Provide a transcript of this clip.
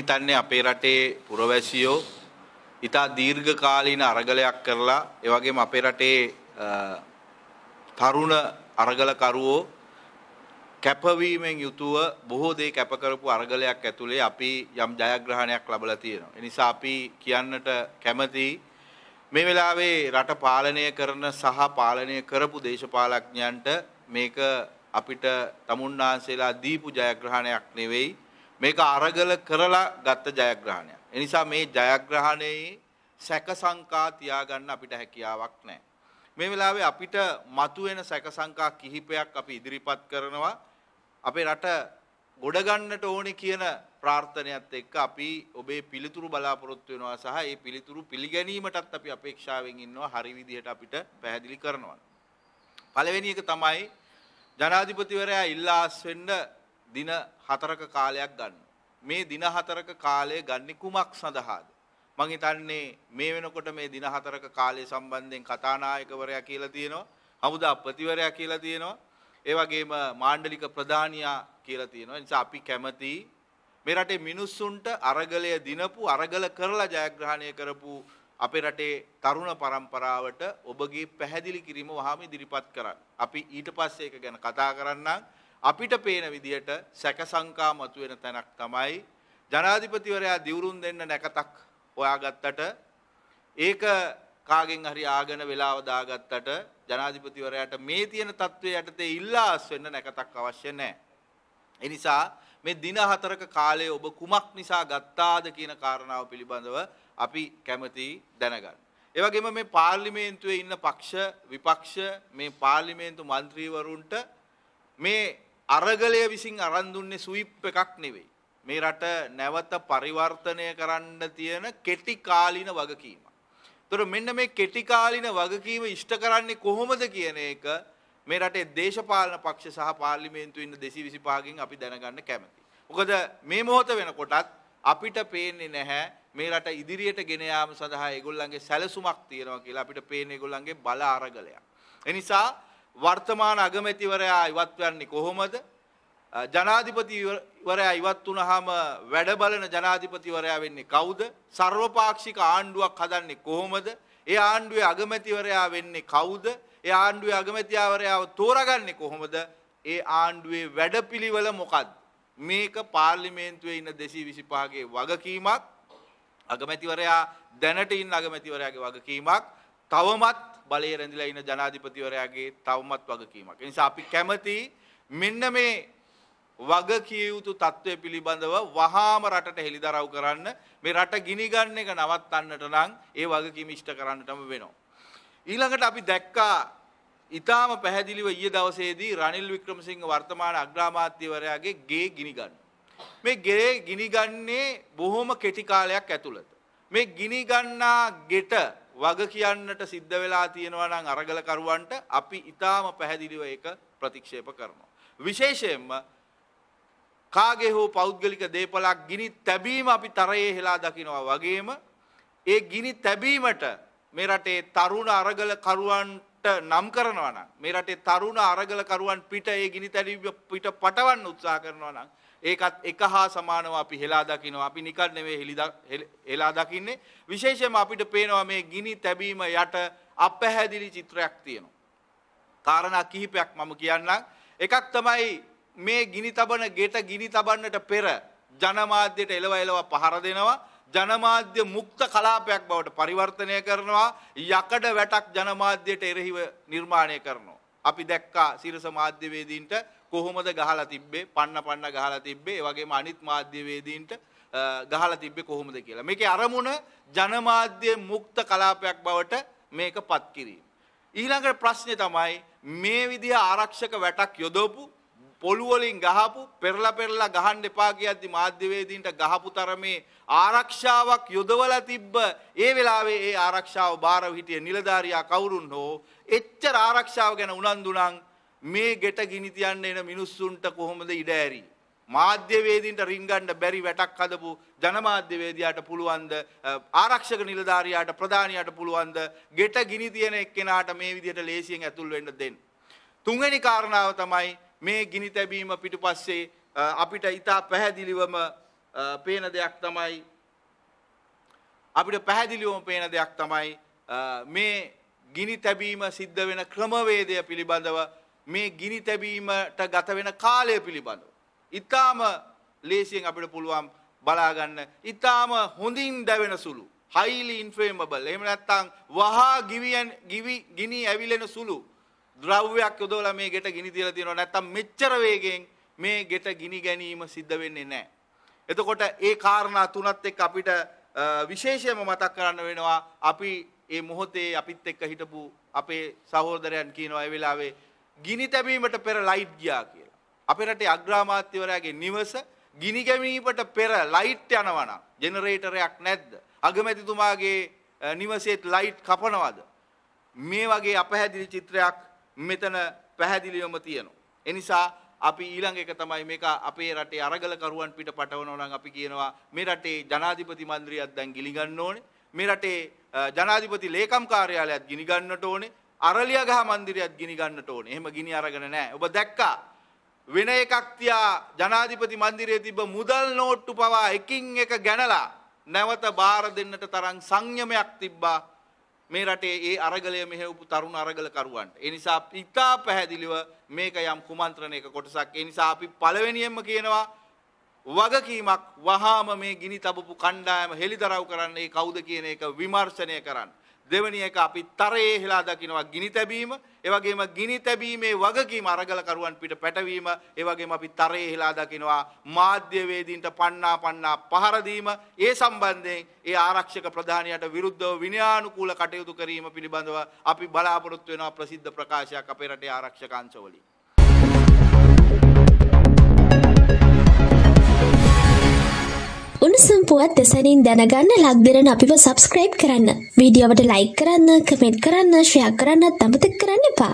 හිතන්නේ අපේ රටේ පුරවැසියෝ ඉතා දීර්ඝකාලීන අරගලයක් කරලා ඒ වගේම අපේ රටේ තරුණ අරගලකරුවෝ කැපවීමෙන් යුතුව බොහෝ දේ කැප කරපු අරගලයක් ඇතුලේ අපි යම් ජයග්‍රහණයක් ලැබලා තියෙනවා. ඒ නිසා අපි කියන්නට කැමති මේ වෙලාවේ රට පාලනය කරන සහ පාලනය කරපු දේශපාලඥයන්ට මේක අපිට තමුන්නාන්සේලා දීපු ජයග්‍රහණයක් නෙවෙයි මේක අරගල කරලා ගත්ත ජයග්‍රහණයක්. ඒ නිසා මේ ජයග්‍රහණයේ සැක සංකා තියාගන්න අපිට හැකියාවක් නැහැ. මේ වෙලාවේ අපිට මතුවෙන සැක සංකා කිහිපයක් අපි ඉදිරිපත් කරනවා. අපේ රට ගොඩ ගන්නට ඕනේ කියන ප්‍රාර්ථනයත් එක්ක අපි ඔබේ පිළිතුරු බලාපොරොත්තු වෙනවා සහ ඒ පිළිතුරු පිළිගැනීමටත් අපි අපේක්ෂාවෙන් ඉන්නවා හරි විදිහට අපිට පැහැදිලි කරනවා. පළවෙනි එක තමයි ජනාධිපතිවරයා ඉල්ලා අස්වෙන්න දින හතරක කාලයක් ගන්න. මේ දින හතරක කාලය ගන්නේ කුමක් සඳහාද? මං හිතන්නේ මේ වෙනකොට මේ දින හතරක කාලය සම්බන්ධයෙන් කතානායකවරයා කියලා තියෙනවා, හමුදා ප්‍රතිවරයා කියලා තියෙනවා, ඒ වගේම මාණ්ඩලික ප්‍රධානියා කියලා තියෙනවා. ඒ නිසා අපි කැමති මේ රටේ මිනිස්සුන්ට අරගලය දිනපු අරගල කරලා ජයග්‍රහණය කරපු අපේ රටේ තරුණ પરම්පරාවට ඔබගේ පැහැදිලි කිරීම වහාම ඉදිරිපත් කරන්න. අපි ඊට පස්සේ ඒක ගැන කතා කරන්නම්. අපිට පේන විදිහට සැකසංකා මතුවෙන තැනක් තමයි ජනාධිපතිවරයා දිවුරුම් දෙන්න නැකතක් හොයාගත්තට ඒක කාගෙන් හරි ආගෙන වෙලාව දාගත්තට ජනාධිපතිවරයාට මේ තියෙන තත්ත්වය යටතේ ඉල්ලාස් වෙන්න නැකතක් අවශ්‍ය නැහැ. ඒ නිසා මේ දින හතරක කාලයේ ඔබ කුමක් නිසා ගත්තාද කියන කාරණාව පිළිබඳව අපි කැමති දැනගන්න. ඒ වගේම මේ පාර්ලිමේන්තුවේ ඉන්න පක්ෂ විපක්ෂ මේ පාර්ලිමේන්තු මන්ත්‍රීවරුන්ට මේ අරගලය විසින් අරන් දුන්නේ ස්විප් එකක් නෙවෙයි. මේ රට නැවත පරිවර්තනය කරන්න තියෙන කෙටි කාලින වගකීම. ඒතර මෙන්න මේ කෙටි කාලින වගකීම ඉෂ්ට කරන්නේ කොහොමද කියන එක මේ රටේ දේශපාලන පක්ෂ සහ පාර්ලිමේන්තුවේ ඉන්න 225කින් අපි දැනගන්න කැමතියි. මොකද මේ මොහොත වෙනකොටත් අපිට පේන්නේ නැහැ මේ රට ඉදිරියට ගෙන යාම සඳහා ඒගොල්ලන්ගේ සැලසුමක් තියෙනවා කියලා අපිට පේන්නේ ඒගොල්ලන්ගේ බල අරගලයක්. එනිසා වර්තමාන අගමැතිවරයා ඉවත් වෙන්නේ කොහොමද? ජනාධිපතිවරයා ඉවත් වුනහම වැඩ බලන ජනාධිපතිවරයා වෙන්නේ කවුද? සර්වපාක්ෂික ආණ්ඩුවක් හදන්නේ කොහොමද? ඒ ආණ්ඩුවේ අගමැතිවරයා වෙන්නේ කවුද? ඒ ආණ්ඩුවේ අගමැතිවරයාව තෝරාගන්නේ කොහොමද? ඒ ආණ්ඩුවේ වැඩපිළිවෙල මොකක්ද? මේක පාර්ලිමේන්තුවේ ඉන්න 225ගේ වගකීමක් අගමැතිවරයා දැනට ඉන්න අගමැතිවරයාගේ වගකීමක් තවමත් බලය රැඳිලා ඉන්න ජනාධිපතිවරයාගේ තවමත් වගකීමක්. ඒ නිසා අපි කැමති මෙන්න මේ වගකිය යුතු තත්ත්වය පිළිබඳව වහාම රටට හෙළිදරව් කරන්න මේ රට ගිනිගන්න එක නවත්තන්නට නම් ඒ වගකීම ඉෂ්ට කරන්නටම වෙනවා. ඊළඟට අපි දැක්කා ඊටාම පැහැදිලිව ඊයේ දවසේදී රනිල් වික්‍රමසිංහ වර්තමාන අග්‍රාමාත්‍යවරයාගේ ගේ ගිනිගන්න. මේ ගේ ගිනිගන්නේ බොහොම කෙටි කාලයක් ඇතුළත. මේ ගිනිගන්නා ගෙට වග කියන්නට සිද්ධ වෙලා තියෙනවා නම් අරගලකරුවන්ට අපි ඊටාම පැහැදිලිව ඒක ප්‍රතික්ෂේප කරනවා. විශේෂයෙන්ම කාගේ හෝ පෞද්ගලික දේපලක් ගිනි තැබීම අපි තරයේ හෙලා දකිනවා වගේම ඒ ගිනි තැබීමට මේ රටේ තරුණ අරගලකරුවන් නම් කරනවා නම් මේ රටේ තරුණ අරගලකරුවන් පිට ඒ ගිනිතැලි පිට පටවන්න උත්සාහ කරනවා නම් ඒකත් එක හා සමානව අපි හෙලා දකිනවා අපි නිකන් නෙවෙයි හෙලා දකින්නේ විශේෂයෙන්ම අපිට පේනවා මේ ගිනි තැබීම යට අපැහැදිලි චිත්‍රයක් තියෙනවා කාරණා කිහිපයක් මම කියන්නම් එකක් තමයි මේ ගිනි තබන ගෙට ගිනි තබන්නට පෙර ජනමාධ්‍යයට එලව එලව පහර දෙනවා ජනමාධ්‍ය මුක්ත කලාපයක් බවට පරිවර්තනය කරනවා යකඩ වැටක් ජනමාධ්‍යයට එරෙහිව නිර්මාණය කරනවා. අපි දැක්කා සිරස මාධ්‍යවේදීන්ට කොහොමද ගහලා තිබ්බේ පන්න පන්න ගහලා තිබ්බේ ඒ වගේම අනිත් මාධ්‍යවේදීන්ට ගහලා තිබ්බේ කොහොමද කියලා. මේකේ අරමුණ ජනමාධ්‍ය මුක්ත කලාපයක් බවට මේක පත් කිරීම. ඊළඟ ප්‍රශ්නේ තමයි මේ විදිහ ආරක්ෂක වැටක් යොදවපු පොළුවලින් ගහපු පෙරලා පෙරලා ගහන්න එපා කියද්දි මාධ්‍යවේදීන්ට ගහපු තරමේ ආරක්ෂාවක් යොදවලා තිබ්බ ඒ වෙලාවේ ඒ ආරක්ෂාව බාරව හිටිය නිලධාරියා කවුරුන් හෝ එච්චර ආරක්ෂාව ගැන උනන්දු නම් මේ ගෙට ගිනි තියන්න එන මිනිස්සුන්ට කොහොමද ඉඩ ඇරි මාධ්‍යවේදීන්ට රිංගන්න බැරි වැටක් හදපු ජනමාධ්‍යවේදියාට පුළුවන්ද ආරක්ෂක නිලධාරියාට ප්‍රධානියාට පුළුවන්ද ගෙට ගිනි තියෙන එක්කෙනාට මේ විදිහට ලේසියෙන් ඇතුල් වෙන්න දෙන්න තුන්වෙනි කාරණාව තමයි මේ ගිනි තැබීම පිටුපස්සේ අපිට ඉතා පැහැදිලිවම පේන දෙයක් තමයි අපිට පැහැදිලිවම පේන දෙයක් තමයි මේ ගිනි තැබීම සිද්ධ වෙන ක්‍රමවේදය පිළිබඳව මේ ගිනි තැබීමට ගත වෙන කාලය පිළිබඳව. ඉතාම ලේසියෙන් අපිට පුළුවන් බලාගන්න ඉතාම හොඳින් දැවෙන සුළු. highly inflammable. එහෙම නැත්නම් වහා ගිවියන් ගිනි ඇවිලෙන සුළු. ද්‍රව්‍යයක් යොදවලා මේ ගෙට ගිනි තියලා තියෙනවා නැත්තම් මෙච්චර වේගයෙන් මේ ගෙට ගිනි ගැනීම සිද්ධ වෙන්නේ නැහැ. එතකොට ඒ කාරණා තුනත් එක්ක අපිට විශේෂයෙන්ම මතක් කරන්න වෙනවා අපි මේ මොහොතේ අපිත් එක්ක හිටපු අපේ සහෝදරයන් කියනවා ඒ වෙලාවේ ගිනි තැබීමට පෙර ලයිට් ගියා කියලා. අපේ රටේ අග්‍රාමාත්‍යවරයාගේ නිවස ගිනි ගැනීමට පෙර ලයිට් යනවනම් ජෙනරේටරයක් නැද්ද? අගමැතිතුමාගේ නිවසේත් ලයිට් කපනවද? මේ වගේ අපහැදිලි චිත්‍රයක් මෙතන පැහැදිලිවම තියෙනවා. එනිසා අපි ඊළඟ එක තමයි මේක අපේ රටේ අරගලකරුවන් පිට පටවනවා නම් අපි කියනවා මේ රටේ ජනාධිපති මන්ත්‍රියක් දැන් ගිලිගන්න ඕනේ. මේ රටේ ජනාධිපති ලේකම් කාර්යාලයත් ගිනිගන්නට ඕනේ. අරලියගහ මන්දිරයත් ගිනිගන්නට ඕනේ. එහෙම ගිනි අරගෙන නැහැ. ඔබ දැක්කා වෙන එකක් තියා ජනාධිපති මන්දිරයේ තිබ්බ මුදල් නෝට්ටු පවා එකින් එක ගැනලා නැවත බාර දෙන්නට තරම් සංයමයක් තිබ්බා මේ රටේ ඒ අරගලය මෙහෙවපු තරුණ අරගලකරුවන්ට. ඒ නිසා ඉතා පැහැදිලිව මේක යම් කුමන්ත්‍රණයක කොටසක්. ඒ නිසා අපි පළවෙනියෙන්ම කියනවා වගකීමක් වහාම මේ ගිනි තබපු කණ්ඩායම හෙළිදරව් කරන්නේ කවුද කියන එක විමර්ශනය කරන්න. දෙවැනි එක අපි තරයේ හෙලා දකිනවා ගිනි තැබීම, ඒ වගේම ගිනි තැබීමේ වගකීම අරගලකරුවන් පිට පැටවීම, ඒ වගේම අපි තරයේ හෙලා දකිනවා මාධ්‍ය වේදීන්ට පන්නා පන්නා පහර දීම, ඒ සම්බන්ධයෙන් ඒ ආරක්ෂක ප්‍රධානියට විරුද්ධව විනයානුකූල කටයුතු කිරීම පිළිබඳව අපි බලාපොරොත්තු වෙනවා ප්‍රසිද්ධ ප්‍රකාශයක් අපේ රටේ ආරක්ෂක අංශවලින්. උණුසුම් පුවත් දෙසැනින් දැනගන්න ලක්දිරන අපිව සබස්ක්‍රයිබ් කරන්න. වීඩියෝවට ලයි කරන්න කමෙන්ට් කරන්න ශ්‍රයක් කරන්නත් අමතක කරන්න එපා